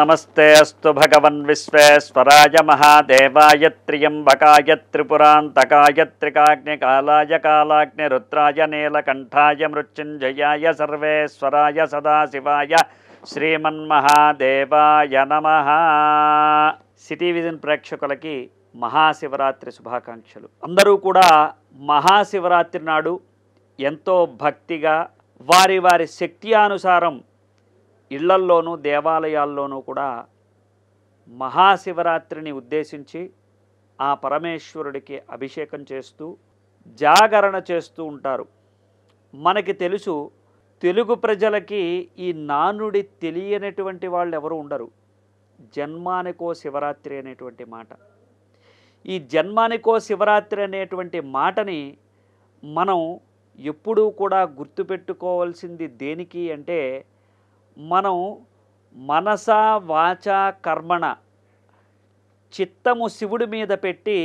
నమస్తే అస్తు భగవన్ విశ్వేశ్వరాయ మహాదేవాయ త్రియంబకాయ త్రిపురాంతకాయ త్రికాగ్నికాలాయ రుద్రాయ నీలకంఠాయ మృత్యుంజయాయ సర్వేశ్వరాయ సదాశివాయ శ్రీమన్మహాదేవాయ నమ సిటీ విజన్ ప్రేక్షకులకి మహాశివరాత్రి శుభాకాంక్షలు అందరూ కూడా మహాశివరాత్రి నాడు ఎంతో భక్తిగా వారి వారి శక్తి అనుసారం ఇళ్లల్లోనూ దేవాలయాల్లోనూ కూడా మహాశివరాత్రిని ఉద్దేశించి ఆ పరమేశ్వరుడికి అభిషేకం చేస్తూ జాగరణ చేస్తూ ఉంటారు మనకి తెలుసు తెలుగు ప్రజలకి ఈ నానుడి తెలియనటువంటి వాళ్ళు ఎవరు ఉండరు జన్మానికో శివరాత్రి అనేటువంటి మాట ఈ జన్మానికో శివరాత్రి అనేటువంటి మాటని మనం ఎప్పుడూ కూడా గుర్తుపెట్టుకోవాల్సింది దేనికి అంటే మనం మనస వాచ కర్మణ చిత్తము శివుడి మీద పెట్టి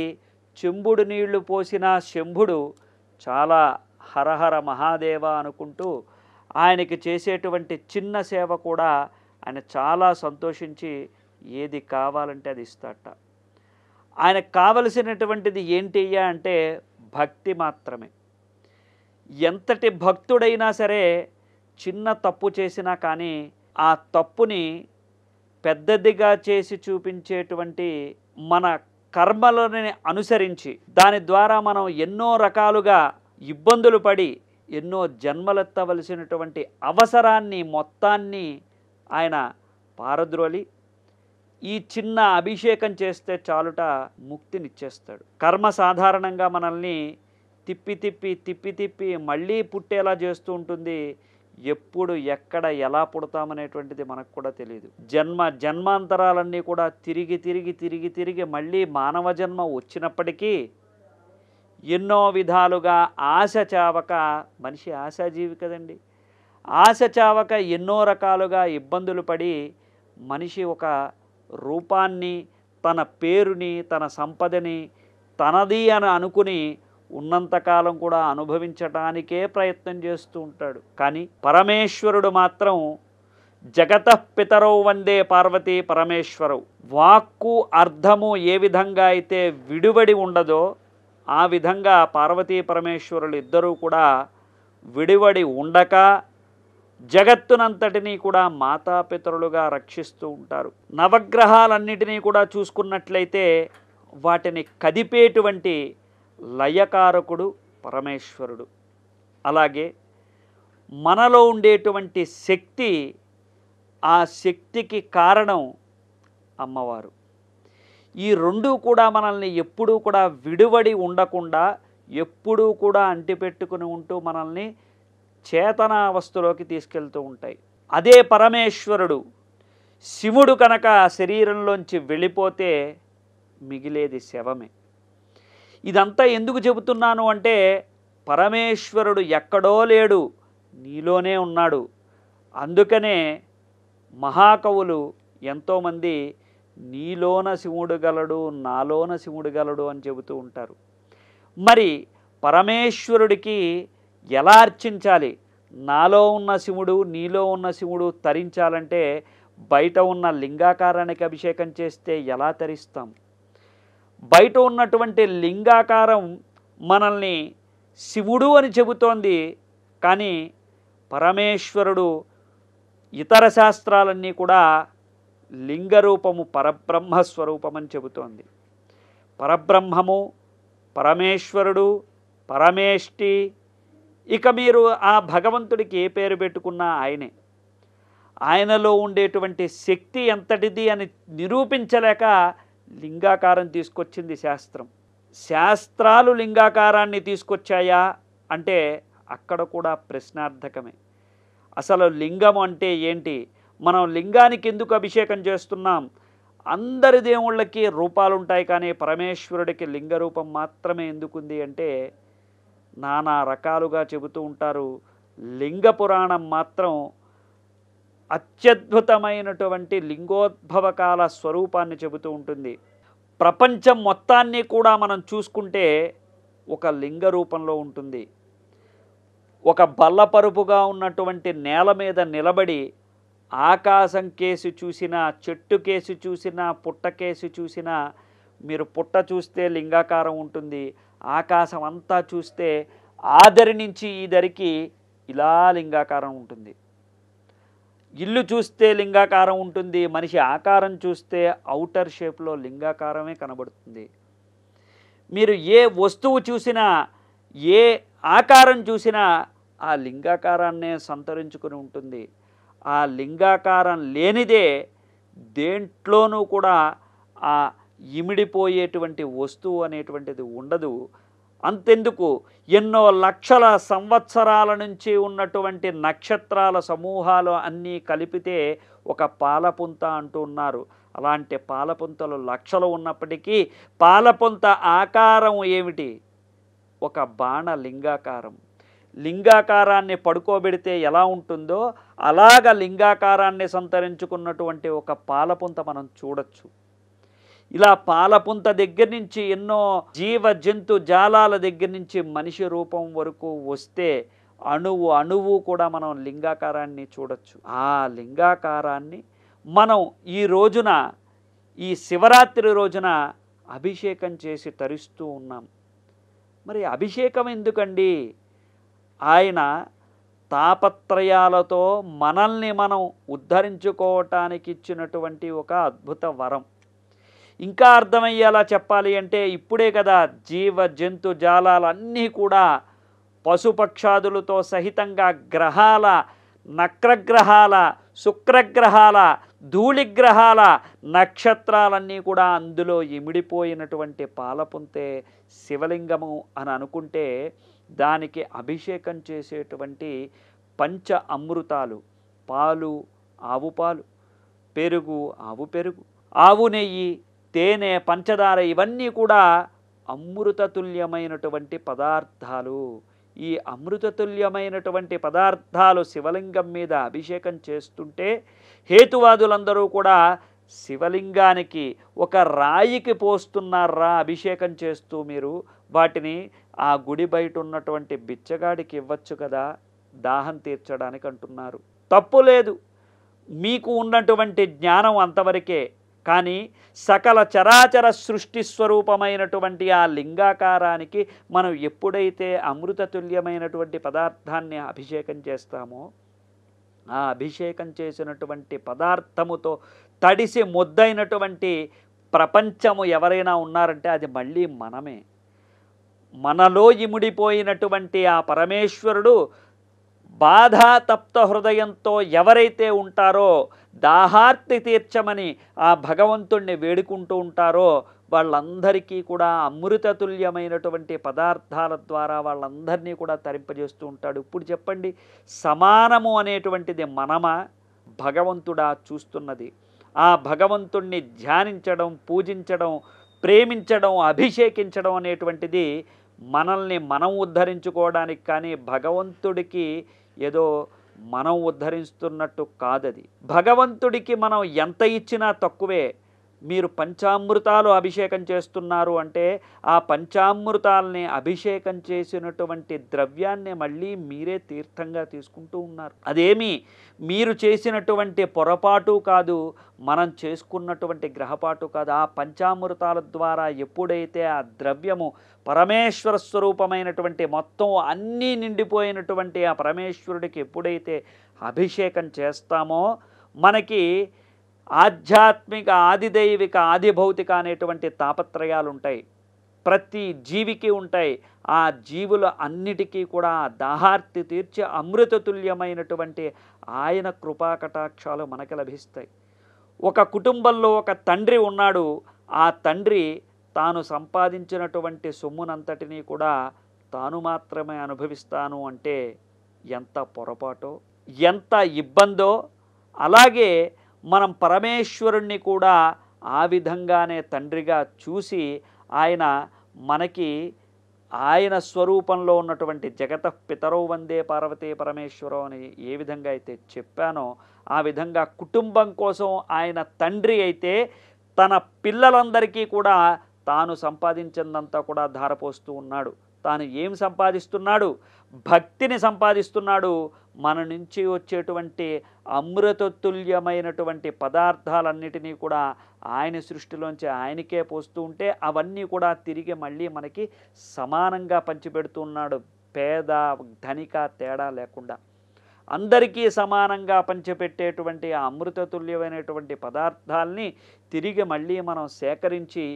చెంబుడు నీళ్లు పోసిన శంభుడు చాలా హరహర మహాదేవ అనుకుంటూ ఆయనకి చేసేటువంటి చిన్న సేవ కూడా ఆయన చాలా సంతోషించి ఏది కావాలంటే అది ఇస్తాట ఆయనకు కావలసినటువంటిది ఏంటయ్యా అంటే భక్తి మాత్రమే ఎంతటి భక్తుడైనా సరే చిన్న తప్పు చేసినా కానీ ఆ తప్పుని పెద్దదిగా చేసి చూపించేటువంటి మన కర్మలని అనుసరించి దాని ద్వారా మనం ఎన్నో రకాలుగా ఇబ్బందులు పడి ఎన్నో జన్మలెత్తవలసినటువంటి అవసరాన్ని మొత్తాన్ని ఆయన పారద్రోలి ఈ చిన్న అభిషేకం చేస్తే చాలుట ముక్తినిచ్చేస్తాడు కర్మ సాధారణంగా మనల్ని తిప్పి తిప్పి తిప్పి తిప్పి మళ్ళీ పుట్టేలా చేస్తూ ఉంటుంది ఎప్పుడు ఎక్కడ ఎలా పుడతామనేటువంటిది మనకు కూడా తెలియదు జన్మ జన్మాంతరాలన్నీ కూడా తిరిగి తిరిగి తిరిగి తిరిగి మళ్ళీ మానవ జన్మ వచ్చినప్పటికీ ఎన్నో విధాలుగా ఆశ చావక మనిషి ఆశాజీవి కదండి ఆశ చావక ఎన్నో రకాలుగా ఇబ్బందులు పడి మనిషి ఒక రూపాన్ని తన పేరుని తన సంపదని తనది అని అనుకుని ఉన్నంతకాలం కూడా అనుభవించటానికే ప్రయత్నం చేస్తూ ఉంటాడు కానీ పరమేశ్వరుడు మాత్రం జగత పితరవు వందే పార్వతీ పరమేశ్వరవు వాక్కు అర్థము ఏ విధంగా అయితే విడివడి ఉండదో ఆ విధంగా పార్వతీ పరమేశ్వరులు ఇద్దరూ కూడా విడివడి ఉండక జగత్తునంతటినీ కూడా మాతాపితరులుగా రక్షిస్తూ ఉంటారు నవగ్రహాలన్నిటినీ కూడా చూసుకున్నట్లయితే వాటిని కదిపేటువంటి లయకారకుడు పరమేశ్వరుడు అలాగే మనలో ఉండేటువంటి శక్తి ఆ శక్తికి కారణం అమ్మవారు ఈ రెండు కూడా మనల్ని ఎప్పుడూ కూడా విడివడి ఉండకుండా ఎప్పుడూ కూడా అంటిపెట్టుకుని ఉంటూ మనల్ని చేతనావస్థలోకి తీసుకెళ్తూ ఉంటాయి అదే పరమేశ్వరుడు శివుడు కనుక శరీరంలోంచి వెళ్ళిపోతే మిగిలేది శవమే ఇదంతా ఎందుకు చెబుతున్నాను అంటే పరమేశ్వరుడు ఎక్కడో లేడు నీలోనే ఉన్నాడు అందుకనే మహాకవులు ఎంతోమంది నీలోన శివుడు గలడు నాలోన శివుడు గలడు అని చెబుతూ ఉంటారు మరి పరమేశ్వరుడికి ఎలా అర్చించాలి నాలో ఉన్న శివుడు నీలో ఉన్న శివుడు తరించాలంటే బయట ఉన్న లింగాకారానికి అభిషేకం చేస్తే ఎలా తరిస్తాం బయట ఉన్నటువంటి లింగాకారం మనల్ని శివుడు అని చెబుతోంది కానీ పరమేశ్వరుడు ఇతర శాస్త్రాలన్నీ కూడా లింగరూపము పరబ్రహ్మస్వరూపం అని చెబుతోంది పరబ్రహ్మము పరమేశ్వరుడు పరమేష్టి ఇక మీరు ఆ భగవంతుడికి ఏ పేరు పెట్టుకున్నా ఆయనే ఆయనలో ఉండేటువంటి శక్తి ఎంతటిది అని నిరూపించలేక లింగాకారం తీసుకొచ్చింది శాస్త్రం శాస్త్రాలు లింగాకారాన్ని తీసుకొచ్చాయా అంటే అక్కడ కూడా ప్రశ్నార్థకమే అసలు లింగం అంటే ఏంటి మనం లింగానికి ఎందుకు అభిషేకం చేస్తున్నాం అందరి దేవుళ్ళకి రూపాలు ఉంటాయి కానీ పరమేశ్వరుడికి లింగ రూపం మాత్రమే ఎందుకుంది అంటే నానా రకాలుగా చెబుతూ ఉంటారు లింగ పురాణం మాత్రం అత్యద్భుతమైనటువంటి లింగోద్భవకాల స్వరూపాన్ని చెబుతూ ఉంటుంది ప్రపంచం మొత్తాన్ని కూడా మనం చూసుకుంటే ఒక లింగ రూపంలో ఉంటుంది ఒక బల్లపరుపుగా ఉన్నటువంటి నేల మీద నిలబడి ఆకాశం కేసు చూసినా చెట్టు కేసు చూసినా పుట్ట కేసు చూసినా మీరు పుట్ట చూస్తే లింగాకారం ఉంటుంది ఆకాశం అంతా చూస్తే ఆదరి నుంచి ఈ దరికి ఇలా లింగాకారం ఉంటుంది ఇల్లు చూస్తే లింగాకారం ఉంటుంది మనిషి ఆకారం చూస్తే అవుటర్ షేప్లో లింగాకారమే కనబడుతుంది మీరు ఏ వస్తువు చూసినా ఏ ఆకారం చూసినా ఆ లింగాకారాన్నే సంతరించుకుని ఉంటుంది ఆ లింగాకారం లేనిదే దేంట్లోనూ కూడా ఆ ఇమిడిపోయేటువంటి వస్తువు అనేటువంటిది ఉండదు అంతెందుకు ఎన్నో లక్షల సంవత్సరాల నుంచి ఉన్నటువంటి నక్షత్రాల సమూహాలు అన్నీ కలిపితే ఒక పాలపుంత అంటున్నారు అలాంటి పాలపుంతలు లక్షలు ఉన్నప్పటికీ పాలపుంత ఆకారం ఏమిటి ఒక బాణ లింగాకారం లింగాకారాన్ని పడుకోబెడితే ఎలా ఉంటుందో అలాగ లింగాకారాన్ని సంతరించుకున్నటువంటి ఒక పాలపుంత మనం చూడొచ్చు ఇలా పాలపుంత దగ్గర నుంచి ఎన్నో జీవ జంతు జాలాల దగ్గర నుంచి మనిషి రూపం వరకు వస్తే అణువు అణువు కూడా మనం లింగాకారాన్ని చూడొచ్చు ఆ లింగాకారాన్ని మనం ఈ రోజున ఈ శివరాత్రి రోజున అభిషేకం చేసి తరిస్తూ ఉన్నాం మరి అభిషేకం ఎందుకండి ఆయన తాపత్రయాలతో మనల్ని మనం ఉద్ధరించుకోవటానికి ఇచ్చినటువంటి ఒక అద్భుత వరం ఇంకా అర్థమయ్యేలా చెప్పాలి అంటే ఇప్పుడే కదా జీవ జంతు జాలాలన్నీ కూడా పశుపక్షాదులతో సహితంగా గ్రహాల నక్రగ్రహాల శుక్రగ్రహాల ధూళిగ్రహాల నక్షత్రాలన్నీ కూడా అందులో ఇమిడిపోయినటువంటి పాలపుంతే శివలింగము అని అనుకుంటే దానికి అభిషేకం చేసేటువంటి పంచ అమృతాలు పాలు ఆవు పాలు పెరుగు ఆవు పెరుగు ఆవు నెయ్యి తేనె పంచదార ఇవన్నీ కూడా అమృతతుల్యమైనటువంటి పదార్థాలు ఈ అమృతతుల్యమైనటువంటి పదార్థాలు శివలింగం మీద అభిషేకం చేస్తుంటే హేతువాదులందరూ కూడా శివలింగానికి ఒక రాయికి పోస్తున్నారా అభిషేకం చేస్తూ మీరు వాటిని ఆ గుడి బయట ఉన్నటువంటి బిచ్చగాడికి ఇవ్వచ్చు కదా దాహం తీర్చడానికి అంటున్నారు తప్పు లేదు మీకు ఉన్నటువంటి జ్ఞానం అంతవరకే కానీ సకల చరాచర సృష్టి స్వరూపమైనటువంటి ఆ లింగాకారానికి మనం ఎప్పుడైతే అమృతతుల్యమైనటువంటి పదార్థాన్ని అభిషేకం చేస్తామో ఆ అభిషేకం చేసినటువంటి పదార్థముతో తడిసి ముద్దైనటువంటి ప్రపంచము ఎవరైనా ఉన్నారంటే అది మళ్ళీ మనమే మనలో ఇముడిపోయినటువంటి ఆ పరమేశ్వరుడు బాధాతప్త హృదయంతో ఎవరైతే ఉంటారో దాహార్తి తీర్చమని ఆ భగవంతుణ్ణి వేడుకుంటూ ఉంటారో వాళ్ళందరికీ కూడా అమృతతుల్యమైనటువంటి పదార్థాల ద్వారా వాళ్ళందరినీ కూడా తరింపజేస్తూ ఉంటాడు ఇప్పుడు చెప్పండి సమానము అనేటువంటిది మనమా భగవంతుడా చూస్తున్నది ఆ భగవంతుణ్ణి ధ్యానించడం పూజించడం ప్రేమించడం అభిషేకించడం అనేటువంటిది మనల్ని మనం ఉద్ధరించుకోవడానికి కానీ భగవంతుడికి ఏదో మనం ఉద్ధరిస్తున్నట్టు కాదది భగవంతుడికి మనం ఎంత ఇచ్చినా తక్కువే మీరు పంచామృతాలు అభిషేకం చేస్తున్నారు అంటే ఆ పంచామృతాలని అభిషేకం చేసినటువంటి ద్రవ్యాన్ని మళ్ళీ మీరే తీర్థంగా తీసుకుంటూ ఉన్నారు అదేమి మీరు చేసినటువంటి పొరపాటు కాదు మనం చేసుకున్నటువంటి గ్రహపాటు కాదు ఆ పంచామృతాల ద్వారా ఎప్పుడైతే ఆ ద్రవ్యము పరమేశ్వర స్వరూపమైనటువంటి మొత్తం అన్నీ నిండిపోయినటువంటి ఆ పరమేశ్వరుడికి ఎప్పుడైతే అభిషేకం చేస్తామో మనకి ఆధ్యాత్మిక ఆదిదైవిక భౌతిక అనేటువంటి తాపత్రయాలు ఉంటాయి ప్రతి జీవికి ఉంటాయి ఆ జీవుల అన్నిటికీ కూడా దాహార్తి తీర్చి అమృతతుల్యమైనటువంటి ఆయన కృపాకటాక్షాలు మనకి లభిస్తాయి ఒక కుటుంబంలో ఒక తండ్రి ఉన్నాడు ఆ తండ్రి తాను సంపాదించినటువంటి సొమ్మునంతటినీ కూడా తాను మాత్రమే అనుభవిస్తాను అంటే ఎంత పొరపాటో ఎంత ఇబ్బందో అలాగే మనం పరమేశ్వరుణ్ణి కూడా ఆ విధంగానే తండ్రిగా చూసి ఆయన మనకి ఆయన స్వరూపంలో ఉన్నటువంటి జగత పితరో వందే పార్వతీ పరమేశ్వరం అని ఏ విధంగా అయితే చెప్పానో ఆ విధంగా కుటుంబం కోసం ఆయన తండ్రి అయితే తన పిల్లలందరికీ కూడా తాను సంపాదించిందంతా కూడా ధారపోస్తూ ఉన్నాడు తాను ఏం సంపాదిస్తున్నాడు భక్తిని సంపాదిస్తున్నాడు మన నుంచి వచ్చేటువంటి అమృతతుల్యమైనటువంటి పదార్థాలన్నిటినీ కూడా ఆయన సృష్టిలోంచి ఆయనకే పోస్తూ ఉంటే అవన్నీ కూడా తిరిగి మళ్ళీ మనకి సమానంగా పంచిపెడుతున్నాడు పేద ధనిక తేడా లేకుండా అందరికీ సమానంగా పంచిపెట్టేటువంటి ఆ అమృతతుల్యమైనటువంటి పదార్థాల్ని తిరిగి మళ్ళీ మనం సేకరించి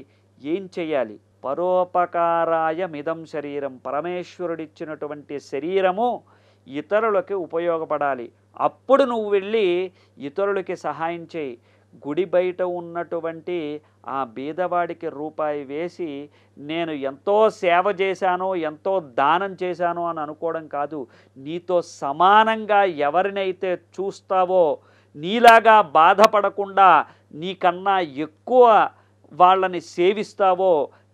ఏం చేయాలి పరోపకారాయ మిదం శరీరం పరమేశ్వరుడిచ్చినటువంటి శరీరము ఇతరులకి ఉపయోగపడాలి అప్పుడు నువ్వు వెళ్ళి ఇతరులకి సహాయం చేయి గుడి బయట ఉన్నటువంటి ఆ బీదవాడికి రూపాయి వేసి నేను ఎంతో సేవ చేశానో ఎంతో దానం చేశానో అని అనుకోవడం కాదు నీతో సమానంగా ఎవరినైతే చూస్తావో నీలాగా బాధపడకుండా నీకన్నా ఎక్కువ వాళ్ళని సేవిస్తావో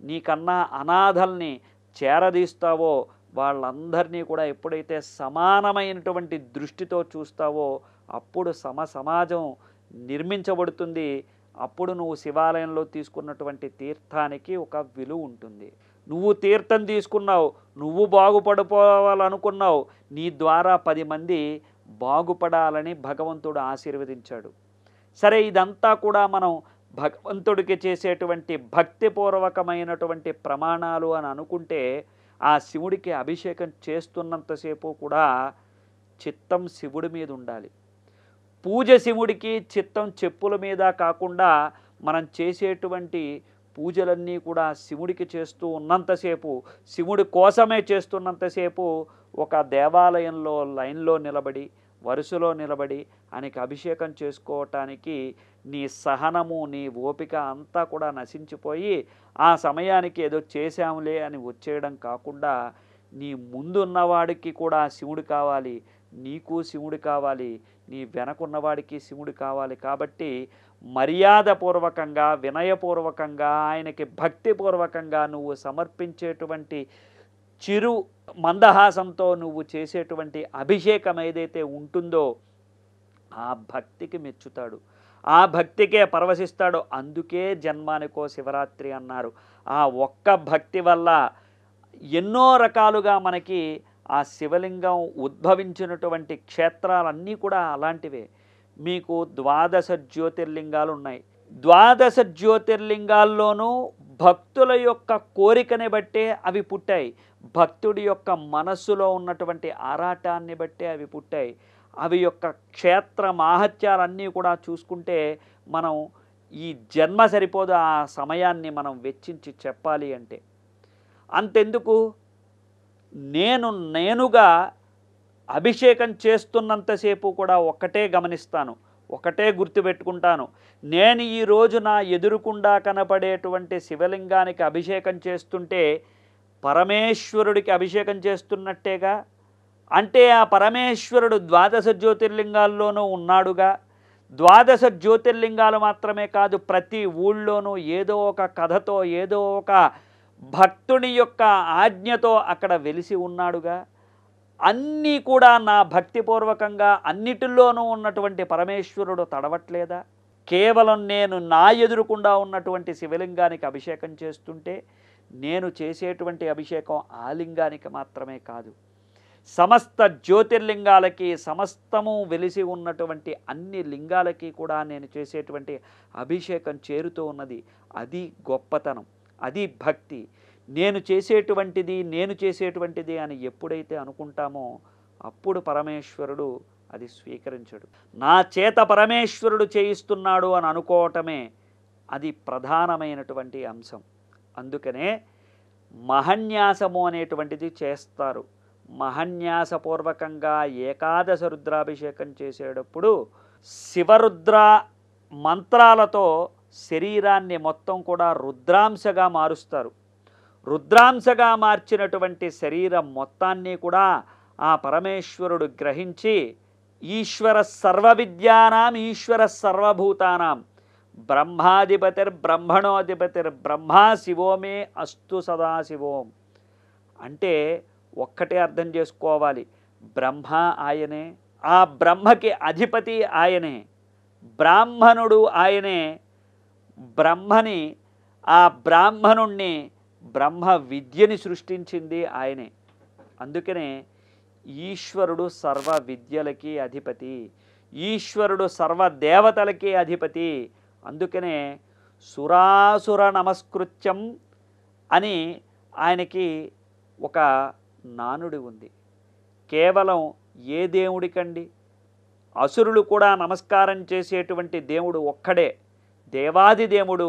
నీకన్నా అనాథల్ని చేరదీస్తావో వాళ్ళందరినీ కూడా ఎప్పుడైతే సమానమైనటువంటి దృష్టితో చూస్తావో అప్పుడు సమ సమాజం నిర్మించబడుతుంది అప్పుడు నువ్వు శివాలయంలో తీసుకున్నటువంటి తీర్థానికి ఒక విలువ ఉంటుంది నువ్వు తీర్థం తీసుకున్నావు నువ్వు బాగుపడిపోవాలనుకున్నావు నీ ద్వారా పది మంది బాగుపడాలని భగవంతుడు ఆశీర్వదించాడు సరే ఇదంతా కూడా మనం భగవంతుడికి చేసేటువంటి భక్తిపూర్వకమైనటువంటి ప్రమాణాలు అని అనుకుంటే ఆ శివుడికి అభిషేకం చేస్తున్నంతసేపు కూడా చిత్తం శివుడి మీద ఉండాలి పూజ శివుడికి చిత్తం చెప్పుల మీద కాకుండా మనం చేసేటువంటి పూజలన్నీ కూడా శివుడికి చేస్తూ ఉన్నంతసేపు శివుడి కోసమే చేస్తున్నంతసేపు ఒక దేవాలయంలో లైన్లో నిలబడి వరుసలో నిలబడి ఆయనకి అభిషేకం చేసుకోవటానికి నీ సహనము నీ ఓపిక అంతా కూడా నశించిపోయి ఆ సమయానికి ఏదో చేశాంలే అని వచ్చేయడం కాకుండా నీ ముందున్నవాడికి కూడా శివుడు కావాలి నీకు శివుడు కావాలి నీ వెనకున్నవాడికి శివుడు కావాలి కాబట్టి మర్యాదపూర్వకంగా వినయపూర్వకంగా ఆయనకి భక్తిపూర్వకంగా నువ్వు సమర్పించేటువంటి చిరు మందహాసంతో నువ్వు చేసేటువంటి అభిషేకం ఏదైతే ఉంటుందో ఆ భక్తికి మెచ్చుతాడు ఆ భక్తికే పరవశిస్తాడు అందుకే జన్మానికో శివరాత్రి అన్నారు ఆ ఒక్క భక్తి వల్ల ఎన్నో రకాలుగా మనకి ఆ శివలింగం ఉద్భవించినటువంటి క్షేత్రాలన్నీ కూడా అలాంటివే మీకు ద్వాదశ జ్యోతిర్లింగాలు ఉన్నాయి ద్వాదశ జ్యోతిర్లింగాల్లోనూ భక్తుల యొక్క కోరికని బట్టే అవి పుట్టాయి భక్తుడి యొక్క మనస్సులో ఉన్నటువంటి ఆరాటాన్ని బట్టే అవి పుట్టాయి అవి యొక్క క్షేత్ర మాహత్యాలన్నీ కూడా చూసుకుంటే మనం ఈ జన్మ సరిపోదు ఆ సమయాన్ని మనం వెచ్చించి చెప్పాలి అంటే అంతెందుకు నేను నేనుగా అభిషేకం చేస్తున్నంతసేపు కూడా ఒకటే గమనిస్తాను ఒకటే గుర్తుపెట్టుకుంటాను నేను ఈ రోజున ఎదురుకుండా కనపడేటువంటి శివలింగానికి అభిషేకం చేస్తుంటే పరమేశ్వరుడికి అభిషేకం చేస్తున్నట్టేగా అంటే ఆ పరమేశ్వరుడు ద్వాదశ జ్యోతిర్లింగాల్లోనూ ఉన్నాడుగా ద్వాదశ జ్యోతిర్లింగాలు మాత్రమే కాదు ప్రతి ఊళ్ళోనూ ఏదో ఒక కథతో ఏదో ఒక భక్తుని యొక్క ఆజ్ఞతో అక్కడ వెలిసి ఉన్నాడుగా అన్నీ కూడా నా భక్తిపూర్వకంగా అన్నిటిల్లోనూ ఉన్నటువంటి పరమేశ్వరుడు తడవట్లేదా కేవలం నేను నా ఎదురుకుండా ఉన్నటువంటి శివలింగానికి అభిషేకం చేస్తుంటే నేను చేసేటువంటి అభిషేకం ఆ లింగానికి మాత్రమే కాదు సమస్త జ్యోతిర్లింగాలకి సమస్తము వెలిసి ఉన్నటువంటి అన్ని లింగాలకి కూడా నేను చేసేటువంటి అభిషేకం చేరుతూ ఉన్నది అది గొప్పతనం అది భక్తి నేను చేసేటువంటిది నేను చేసేటువంటిది అని ఎప్పుడైతే అనుకుంటామో అప్పుడు పరమేశ్వరుడు అది స్వీకరించడు నా చేత పరమేశ్వరుడు చేయిస్తున్నాడు అని అనుకోవటమే అది ప్రధానమైనటువంటి అంశం అందుకనే మహన్యాసము అనేటువంటిది చేస్తారు మహన్యాసపూర్వకంగా ఏకాదశ రుద్రాభిషేకం చేసేటప్పుడు శివరుద్ర మంత్రాలతో శరీరాన్ని మొత్తం కూడా రుద్రాంశగా మారుస్తారు రుద్రాంశగా మార్చినటువంటి శరీరం మొత్తాన్ని కూడా ఆ పరమేశ్వరుడు గ్రహించి ఈశ్వర సర్వ విద్యానాం ఈశ్వర సర్వభూతానాం బ్రహ్మాధిపతిర్ బ్రహ్మణోధిపతిర్ బ్రహ్మా శివోమే అస్తు సదాశివోం అంటే ఒక్కటే అర్థం చేసుకోవాలి బ్రహ్మ ఆయనే ఆ బ్రహ్మకి అధిపతి ఆయనే బ్రాహ్మణుడు ఆయనే బ్రహ్మని ఆ బ్రాహ్మణుణ్ణి బ్రహ్మ విద్యని సృష్టించింది ఆయనే అందుకనే ఈశ్వరుడు సర్వ విద్యలకి అధిపతి ఈశ్వరుడు సర్వ దేవతలకి అధిపతి అందుకనే సురాసుర నమస్కృత్యం అని ఆయనకి ఒక నానుడి ఉంది కేవలం ఏ దేవుడికండి అసురులు కూడా నమస్కారం చేసేటువంటి దేవుడు ఒక్కడే దేవాదిదేవుడు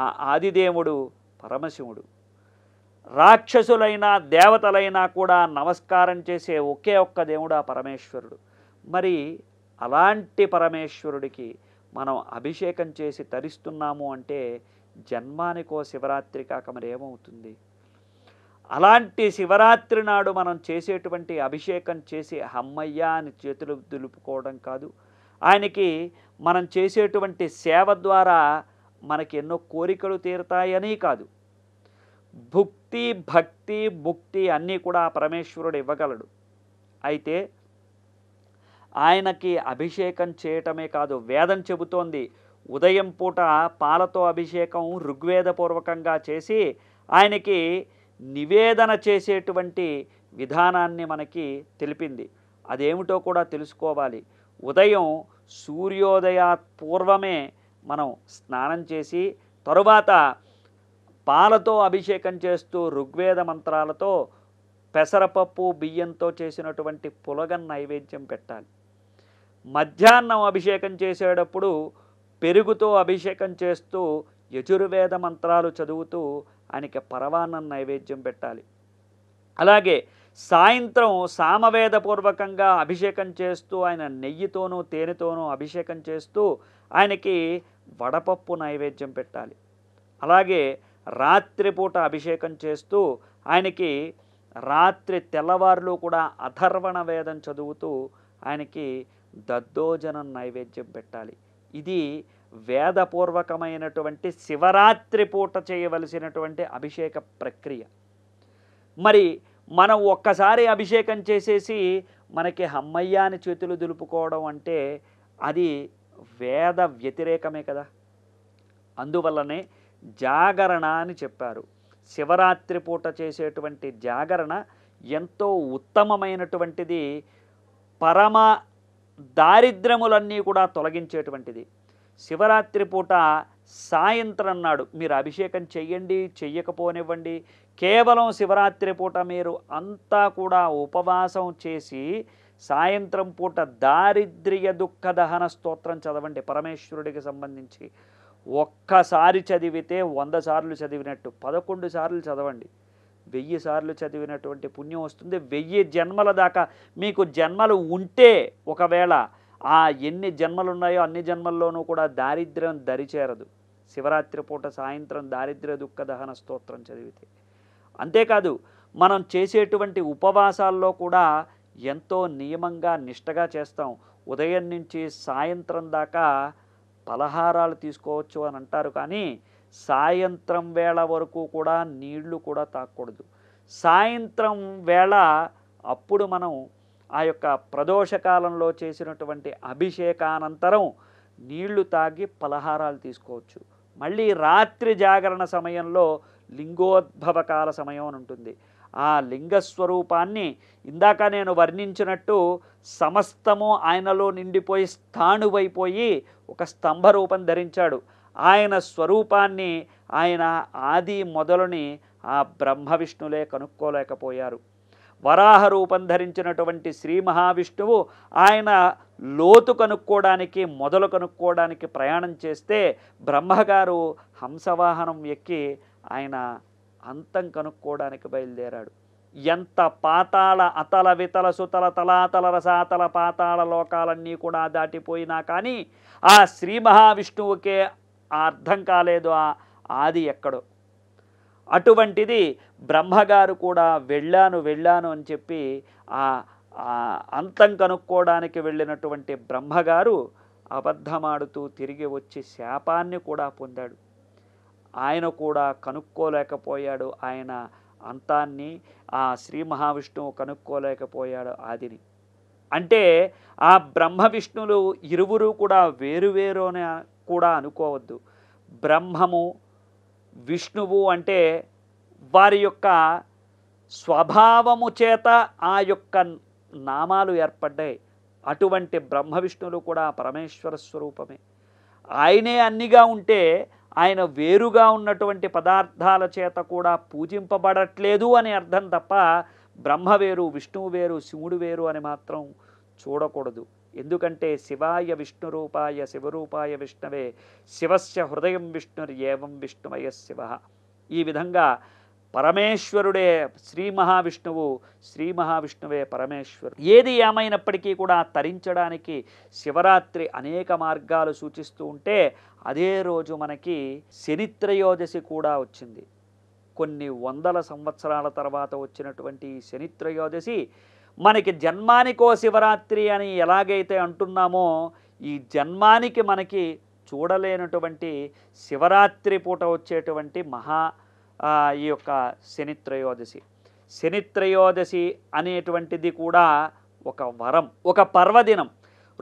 ఆ ఆదిదేవుడు పరమశివుడు రాక్షసులైనా దేవతలైనా కూడా నమస్కారం చేసే ఒకే ఒక్క దేవుడు ఆ పరమేశ్వరుడు మరి అలాంటి పరమేశ్వరుడికి మనం అభిషేకం చేసి తరిస్తున్నాము అంటే జన్మానికో శివరాత్రి కాక మరి ఏమవుతుంది అలాంటి శివరాత్రి నాడు మనం చేసేటువంటి అభిషేకం చేసి అమ్మయ్య అని చేతులు దులుపుకోవడం కాదు ఆయనకి మనం చేసేటువంటి సేవ ద్వారా మనకి ఎన్నో కోరికలు తీరుతాయని కాదు భుక్తి భక్తి ముక్తి అన్నీ కూడా పరమేశ్వరుడు ఇవ్వగలడు అయితే ఆయనకి అభిషేకం చేయటమే కాదు వేదం చెబుతోంది ఉదయం పూట పాలతో అభిషేకం ఋగ్వేదపూర్వకంగా చేసి ఆయనకి నివేదన చేసేటువంటి విధానాన్ని మనకి తెలిపింది అదేమిటో కూడా తెలుసుకోవాలి ఉదయం సూర్యోదయా పూర్వమే మనం స్నానం చేసి తరువాత పాలతో అభిషేకం చేస్తూ ఋగ్వేద మంత్రాలతో పెసరపప్పు బియ్యంతో చేసినటువంటి పులగన్ నైవేద్యం పెట్టాలి మధ్యాహ్నం అభిషేకం చేసేటప్పుడు పెరుగుతో అభిషేకం చేస్తూ యజుర్వేద మంత్రాలు చదువుతూ ఆయనకి పరవాన్న నైవేద్యం పెట్టాలి అలాగే సాయంత్రం సామవేదపూర్వకంగా అభిషేకం చేస్తూ ఆయన నెయ్యితోనూ తేనెతోనూ అభిషేకం చేస్తూ ఆయనకి వడపప్పు నైవేద్యం పెట్టాలి అలాగే రాత్రిపూట అభిషేకం చేస్తూ ఆయనకి రాత్రి తెల్లవారులు కూడా అథర్వణ వేదం చదువుతూ ఆయనకి దద్దోజనం నైవేద్యం పెట్టాలి ఇది వేదపూర్వకమైనటువంటి శివరాత్రి పూట చేయవలసినటువంటి అభిషేక ప్రక్రియ మరి మనం ఒక్కసారి అభిషేకం చేసేసి మనకి హమ్మయ్య చేతులు దులుపుకోవడం అంటే అది వేద వ్యతిరేకమే కదా అందువల్లనే జాగరణ అని చెప్పారు శివరాత్రి పూట చేసేటువంటి జాగరణ ఎంతో ఉత్తమమైనటువంటిది పరమ దారిద్ర్యములన్నీ కూడా తొలగించేటువంటిది శివరాత్రి పూట సాయంత్రం నాడు మీరు అభిషేకం చెయ్యండి చెయ్యకపోనివ్వండి కేవలం శివరాత్రి పూట మీరు అంతా కూడా ఉపవాసం చేసి సాయంత్రం పూట దారిద్ర్య దుఃఖ దహన స్తోత్రం చదవండి పరమేశ్వరుడికి సంబంధించి ఒక్కసారి చదివితే వంద సార్లు చదివినట్టు పదకొండు సార్లు చదవండి వెయ్యి సార్లు చదివినటువంటి పుణ్యం వస్తుంది వెయ్యి జన్మల దాకా మీకు జన్మలు ఉంటే ఒకవేళ ఆ ఎన్ని జన్మలు ఉన్నాయో అన్ని జన్మల్లోనూ కూడా దారిద్ర్యం దరిచేరదు శివరాత్రి పూట సాయంత్రం దారిద్ర్య దుఃఖ దహన స్తోత్రం చదివితే అంతేకాదు మనం చేసేటువంటి ఉపవాసాల్లో కూడా ఎంతో నియమంగా నిష్టగా చేస్తాం ఉదయం నుంచి సాయంత్రం దాకా పలహారాలు తీసుకోవచ్చు అని అంటారు కానీ సాయంత్రం వేళ వరకు కూడా నీళ్లు కూడా తాకూడదు సాయంత్రం వేళ అప్పుడు మనం ఆ యొక్క ప్రదోషకాలంలో చేసినటువంటి అభిషేకానంతరం నీళ్లు తాగి పలహారాలు తీసుకోవచ్చు మళ్ళీ రాత్రి జాగరణ సమయంలో లింగోద్భవ కాల సమయం అని ఉంటుంది ఆ లింగస్వరూపాన్ని ఇందాక నేను వర్ణించినట్టు సమస్తము ఆయనలో నిండిపోయి స్థాణువైపోయి ఒక స్తంభ రూపం ధరించాడు ఆయన స్వరూపాన్ని ఆయన ఆది మొదలుని ఆ బ్రహ్మ విష్ణులే కనుక్కోలేకపోయారు వరాహ రూపం ధరించినటువంటి శ్రీ మహావిష్ణువు ఆయన లోతు కనుక్కోవడానికి మొదలు కనుక్కోవడానికి ప్రయాణం చేస్తే బ్రహ్మగారు హంసవాహనం ఎక్కి ఆయన అంతం కనుక్కోవడానికి బయలుదేరాడు ఎంత పాతాళ అతల వితల సుతల తలాతల రసాతల పాతాళ లోకాలన్నీ కూడా దాటిపోయినా కానీ ఆ శ్రీ మహావిష్ణువుకే అర్థం కాలేదు ఆ ఆది ఎక్కడో అటువంటిది బ్రహ్మగారు కూడా వెళ్ళాను వెళ్ళాను అని చెప్పి ఆ అంతం కనుక్కోవడానికి వెళ్ళినటువంటి బ్రహ్మగారు అబద్ధమాడుతూ తిరిగి వచ్చి శాపాన్ని కూడా పొందాడు ఆయన కూడా కనుక్కోలేకపోయాడు ఆయన అంతాన్ని ఆ శ్రీ మహావిష్ణువు కనుక్కోలేకపోయాడు ఆదిని అంటే ఆ బ్రహ్మ విష్ణులు ఇరువురు కూడా వేరువేరు అని కూడా అనుకోవద్దు బ్రహ్మము విష్ణువు అంటే వారి యొక్క స్వభావము చేత ఆ యొక్క నామాలు ఏర్పడ్డాయి అటువంటి బ్రహ్మ విష్ణువులు కూడా పరమేశ్వర స్వరూపమే ఆయనే అన్నిగా ఉంటే ఆయన వేరుగా ఉన్నటువంటి పదార్థాల చేత కూడా పూజింపబడట్లేదు అని అర్థం తప్ప బ్రహ్మ వేరు విష్ణువు వేరు శివుడు వేరు అని మాత్రం చూడకూడదు ఎందుకంటే శివాయ విష్ణు రూపాయ శివరూపాయ విష్ణవే శివస్య హృదయం విష్ణుర్ ఏవం విష్ణుమయ శివ ఈ విధంగా పరమేశ్వరుడే శ్రీ మహావిష్ణువు శ్రీ మహావిష్ణువే పరమేశ్వరుడు ఏది ఏమైనప్పటికీ కూడా తరించడానికి శివరాత్రి అనేక మార్గాలు సూచిస్తూ ఉంటే అదే రోజు మనకి శనిత్రయోదశి కూడా వచ్చింది కొన్ని వందల సంవత్సరాల తర్వాత వచ్చినటువంటి శనిత్రయోదశి మనకి జన్మానికో శివరాత్రి అని ఎలాగైతే అంటున్నామో ఈ జన్మానికి మనకి చూడలేనటువంటి శివరాత్రి పూట వచ్చేటువంటి మహా ఈ యొక్క శనిత్రయోదశి శనిత్రయోదశి అనేటువంటిది కూడా ఒక వరం ఒక పర్వదినం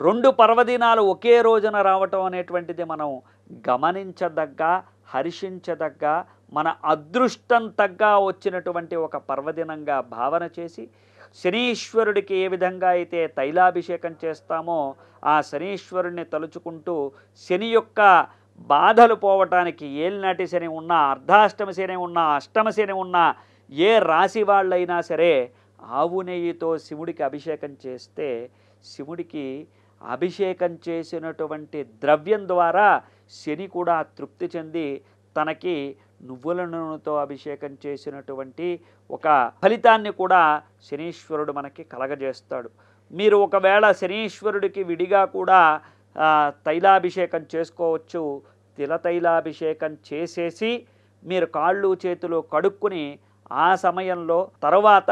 రెండు పర్వదినాలు ఒకే రోజున రావటం అనేటువంటిది మనం గమనించదగ్గ హర్షించదగ్గ మన అదృష్టం తగ్గ వచ్చినటువంటి ఒక పర్వదినంగా భావన చేసి శనీశ్వరుడికి ఏ విధంగా అయితే తైలాభిషేకం చేస్తామో ఆ శనీశ్వరుడిని తలుచుకుంటూ శని యొక్క బాధలు పోవటానికి ఏలినాటి శని ఉన్నా అర్ధాష్టమ శని ఉన్నా అష్టమ శని ఉన్నా ఏ రాశి వాళ్ళైనా సరే ఆవు నెయ్యితో శివుడికి అభిషేకం చేస్తే శివుడికి అభిషేకం చేసినటువంటి ద్రవ్యం ద్వారా శని కూడా తృప్తి చెంది తనకి నువ్వుల నూనెతో అభిషేకం చేసినటువంటి ఒక ఫలితాన్ని కూడా శనీశ్వరుడు మనకి కలగజేస్తాడు మీరు ఒకవేళ శనీశ్వరుడికి విడిగా కూడా తైలాభిషేకం చేసుకోవచ్చు తిల తైలాభిషేకం చేసేసి మీరు కాళ్ళు చేతులు కడుక్కుని ఆ సమయంలో తర్వాత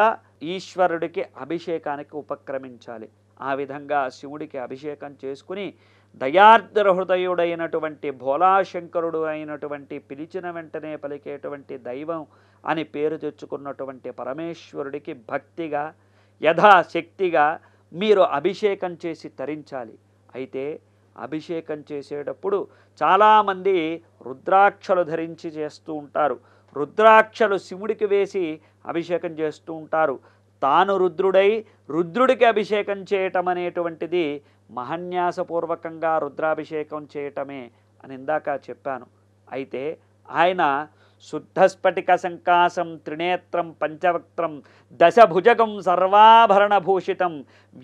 ఈశ్వరుడికి అభిషేకానికి ఉపక్రమించాలి ఆ విధంగా శివుడికి అభిషేకం చేసుకుని దయార్ద్ర హృదయుడైనటువంటి భోలాశంకరుడు అయినటువంటి పిలిచిన వెంటనే పలికేటువంటి దైవం అని పేరు తెచ్చుకున్నటువంటి పరమేశ్వరుడికి భక్తిగా యథాశక్తిగా మీరు అభిషేకం చేసి తరించాలి అయితే అభిషేకం చేసేటప్పుడు చాలామంది రుద్రాక్షలు ధరించి చేస్తూ ఉంటారు రుద్రాక్షలు శివుడికి వేసి అభిషేకం చేస్తూ ఉంటారు తాను రుద్రుడై రుద్రుడికి అభిషేకం చేయటం అనేటువంటిది మహన్యాసపూర్వకంగా రుద్రాభిషేకం చేయటమే అని ఇందాక చెప్పాను అయితే ఆయన శుద్ధస్ఫటిక సంకాసం త్రినేత్రం పంచవక్త్రం దశభుజగం సర్వాభరణభూషితం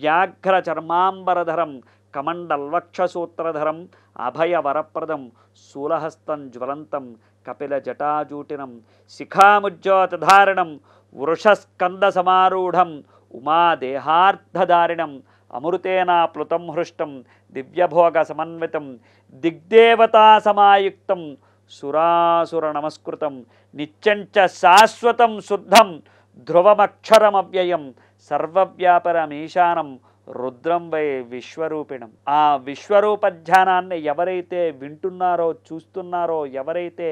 వ్యాఘ్ర చర్మాంబరధరం కమండల్వక్షసూత్రధరం అభయవరప్రదం శూలహస్తం జ్వలంతం కపిల జటాజూటినం శిఖాముజ్యోతధారణం వృషస్కంద సమారూఢం ఉమాదేహార్థధారిణం అమృతేనా ప్లుతం హృష్టం దివ్యభోగ సమన్వితం దిగ్దేవతా సమాయుక్తం సురాసుర నమస్కృతం నిత్యంచ శాశ్వతం శుద్ధం ధ్రువమక్షరమవ్యయం సర్వవ్యాపరమీశానం రుద్రం వై విశ్వరూపిణం ఆ విశ్వరూప ధ్యానాన్ని ఎవరైతే వింటున్నారో చూస్తున్నారో ఎవరైతే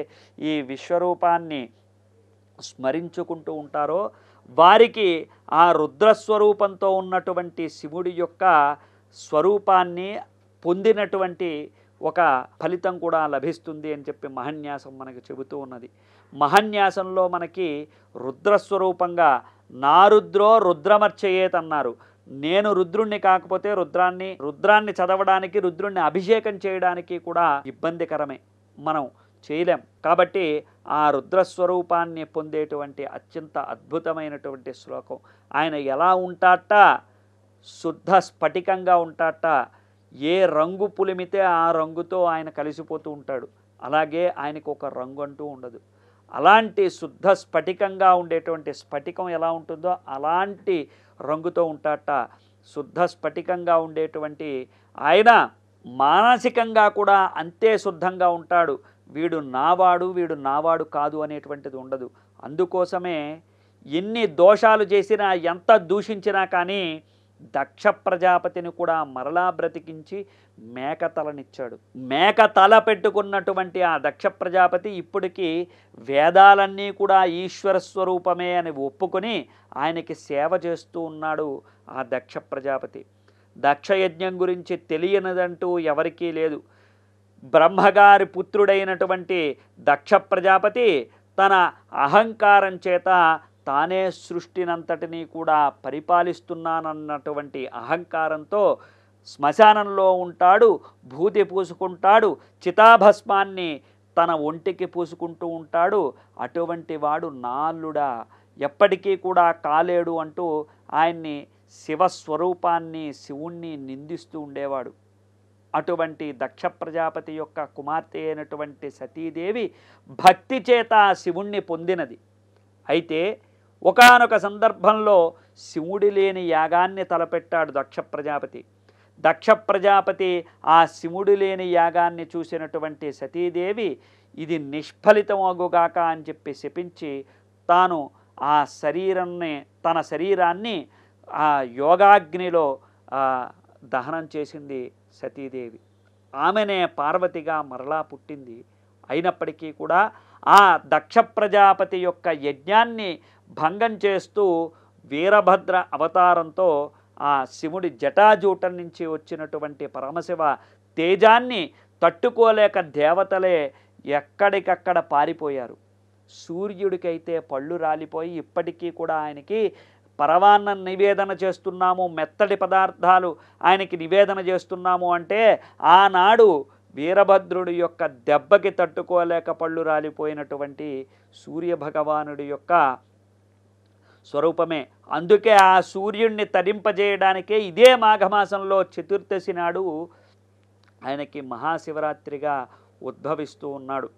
ఈ విశ్వరూపాన్ని స్మరించుకుంటూ ఉంటారో వారికి ఆ రుద్రస్వరూపంతో ఉన్నటువంటి శివుడి యొక్క స్వరూపాన్ని పొందినటువంటి ఒక ఫలితం కూడా లభిస్తుంది అని చెప్పి మహన్యాసం మనకు చెబుతూ ఉన్నది మహన్యాసంలో మనకి రుద్రస్వరూపంగా నారుద్రో రుద్రమర్చయేతన్నారు అన్నారు నేను రుద్రుణ్ణి కాకపోతే రుద్రాన్ని రుద్రాన్ని చదవడానికి రుద్రుణ్ణి అభిషేకం చేయడానికి కూడా ఇబ్బందికరమే మనం చేయలేం కాబట్టి ఆ రుద్రస్వరూపాన్ని పొందేటువంటి అత్యంత అద్భుతమైనటువంటి శ్లోకం ఆయన ఎలా ఉంటాట శుద్ధ స్ఫటికంగా ఉంటాట ఏ రంగు పులిమితే ఆ రంగుతో ఆయన కలిసిపోతూ ఉంటాడు అలాగే ఆయనకు ఒక రంగు అంటూ ఉండదు అలాంటి శుద్ధ స్ఫటికంగా ఉండేటువంటి స్ఫటికం ఎలా ఉంటుందో అలాంటి రంగుతో ఉంటాట శుద్ధ స్ఫటికంగా ఉండేటువంటి ఆయన మానసికంగా కూడా అంతే శుద్ధంగా ఉంటాడు వీడు నావాడు వీడు నావాడు కాదు అనేటువంటిది ఉండదు అందుకోసమే ఎన్ని దోషాలు చేసినా ఎంత దూషించినా కానీ దక్ష ప్రజాపతిని కూడా మరలా బ్రతికించి మేక తలనిచ్చాడు మేక తల పెట్టుకున్నటువంటి ఆ దక్ష ప్రజాపతి ఇప్పటికీ వేదాలన్నీ కూడా ఈశ్వర స్వరూపమే అని ఒప్పుకొని ఆయనకి సేవ చేస్తూ ఉన్నాడు ఆ దక్ష ప్రజాపతి దక్షయజ్ఞం గురించి తెలియనిదంటూ ఎవరికీ లేదు బ్రహ్మగారి పుత్రుడైనటువంటి దక్ష ప్రజాపతి తన అహంకారం చేత తానే సృష్టినంతటినీ కూడా పరిపాలిస్తున్నానన్నటువంటి అహంకారంతో శ్మశానంలో ఉంటాడు భూతి పూసుకుంటాడు చితాభస్మాన్ని తన ఒంటికి పూసుకుంటూ ఉంటాడు అటువంటి వాడు నాల్లుడా ఎప్పటికీ కూడా కాలేడు అంటూ ఆయన్ని శివస్వరూపాన్ని శివుణ్ణి నిందిస్తూ ఉండేవాడు అటువంటి దక్ష ప్రజాపతి యొక్క కుమార్తె అయినటువంటి సతీదేవి భక్తి చేత శివుణ్ణి పొందినది అయితే ఒకనొక సందర్భంలో శివుడి లేని యాగాన్ని తలపెట్టాడు దక్ష ప్రజాపతి దక్ష ప్రజాపతి ఆ శివుడి లేని యాగాన్ని చూసినటువంటి సతీదేవి ఇది నిష్ఫలితమగుగాక అని చెప్పి శపించి తాను ఆ శరీరాన్ని తన శరీరాన్ని ఆ యోగాగ్నిలో దహనం చేసింది సతీదేవి ఆమెనే పార్వతిగా మరలా పుట్టింది అయినప్పటికీ కూడా ఆ దక్ష ప్రజాపతి యొక్క యజ్ఞాన్ని భంగం చేస్తూ వీరభద్ర అవతారంతో ఆ శివుడి జటాజూటం నుంచి వచ్చినటువంటి పరమశివ తేజాన్ని తట్టుకోలేక దేవతలే ఎక్కడికక్కడ పారిపోయారు సూర్యుడికైతే పళ్ళు రాలిపోయి ఇప్పటికీ కూడా ఆయనకి పరవాన్నం నివేదన చేస్తున్నాము మెత్తటి పదార్థాలు ఆయనకి నివేదన చేస్తున్నాము అంటే ఆనాడు వీరభద్రుడి యొక్క దెబ్బకి తట్టుకోలేక పళ్ళు రాలిపోయినటువంటి సూర్యభగవానుడి యొక్క స్వరూపమే అందుకే ఆ సూర్యుణ్ణి తరింపజేయడానికే ఇదే మాఘమాసంలో చతుర్దశి నాడు ఆయనకి మహాశివరాత్రిగా ఉద్భవిస్తూ ఉన్నాడు